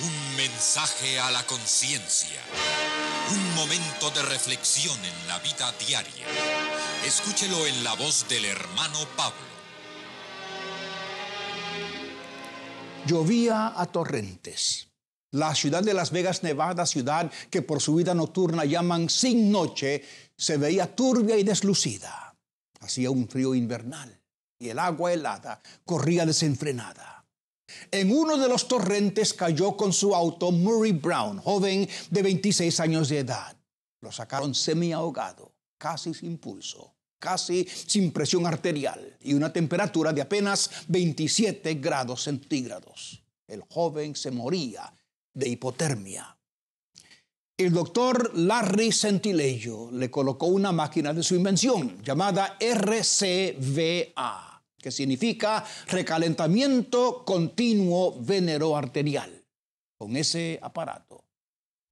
Un mensaje a la conciencia. Un momento de reflexión en la vida diaria. Escúchelo en la voz del hermano Pablo. Llovía a torrentes. La ciudad de Las Vegas, Nevada, ciudad que por su vida nocturna llaman sin noche, se veía turbia y deslucida. Hacía un frío invernal y el agua helada corría desenfrenada. En uno de los torrentes cayó con su auto Murray Brown, joven de 26 años de edad. Lo sacaron semi casi sin pulso, casi sin presión arterial y una temperatura de apenas 27 grados centígrados. El joven se moría de hipotermia. El doctor Larry Sentileyo le colocó una máquina de su invención llamada RCVA que significa recalentamiento continuo venero-arterial. Con ese aparato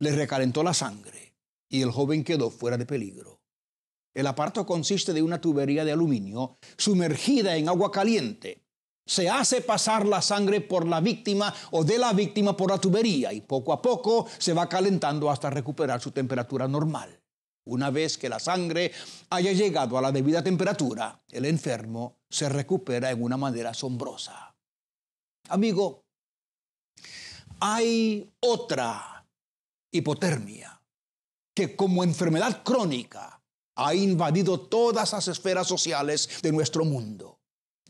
le recalentó la sangre y el joven quedó fuera de peligro. El aparato consiste de una tubería de aluminio sumergida en agua caliente. Se hace pasar la sangre por la víctima o de la víctima por la tubería y poco a poco se va calentando hasta recuperar su temperatura normal. Una vez que la sangre haya llegado a la debida temperatura, el enfermo se recupera en una manera asombrosa. Amigo, hay otra hipotermia que como enfermedad crónica ha invadido todas las esferas sociales de nuestro mundo.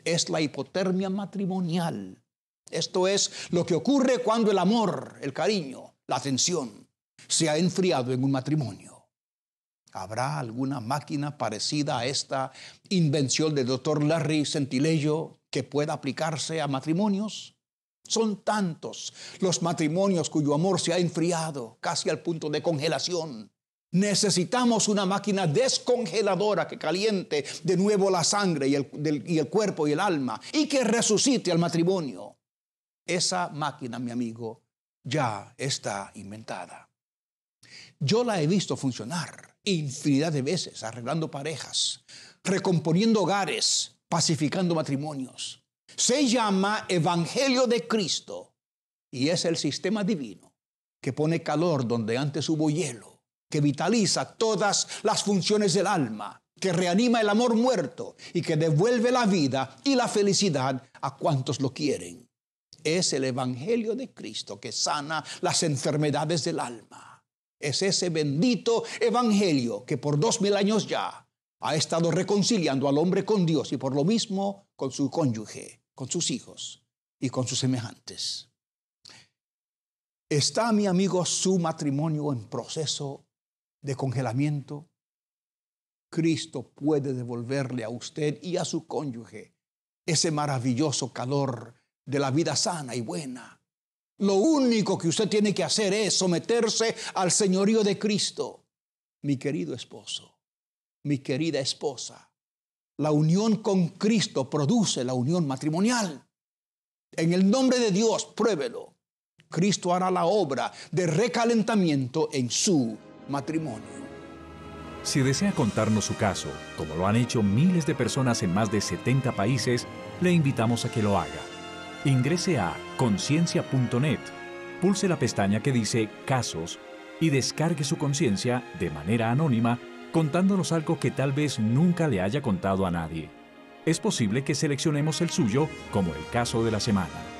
Es la hipotermia matrimonial. Esto es lo que ocurre cuando el amor, el cariño, la atención se ha enfriado en un matrimonio. ¿Habrá alguna máquina parecida a esta invención del doctor Larry Centilello que pueda aplicarse a matrimonios? Son tantos los matrimonios cuyo amor se ha enfriado casi al punto de congelación. Necesitamos una máquina descongeladora que caliente de nuevo la sangre y el cuerpo y el alma y que resucite al matrimonio. Esa máquina, mi amigo, ya está inventada. Yo la he visto funcionar infinidad de veces, arreglando parejas, recomponiendo hogares, pacificando matrimonios. Se llama Evangelio de Cristo y es el sistema divino que pone calor donde antes hubo hielo, que vitaliza todas las funciones del alma, que reanima el amor muerto y que devuelve la vida y la felicidad a cuantos lo quieren. Es el Evangelio de Cristo que sana las enfermedades del alma es ese bendito evangelio que por dos mil años ya ha estado reconciliando al hombre con Dios y por lo mismo con su cónyuge, con sus hijos y con sus semejantes. ¿Está, mi amigo, su matrimonio en proceso de congelamiento? Cristo puede devolverle a usted y a su cónyuge ese maravilloso calor de la vida sana y buena lo único que usted tiene que hacer es someterse al señorío de Cristo. Mi querido esposo, mi querida esposa, la unión con Cristo produce la unión matrimonial. En el nombre de Dios, pruébelo. Cristo hará la obra de recalentamiento en su matrimonio. Si desea contarnos su caso, como lo han hecho miles de personas en más de 70 países, le invitamos a que lo haga Ingrese a conciencia.net, pulse la pestaña que dice Casos y descargue su conciencia de manera anónima contándonos algo que tal vez nunca le haya contado a nadie. Es posible que seleccionemos el suyo como el caso de la semana.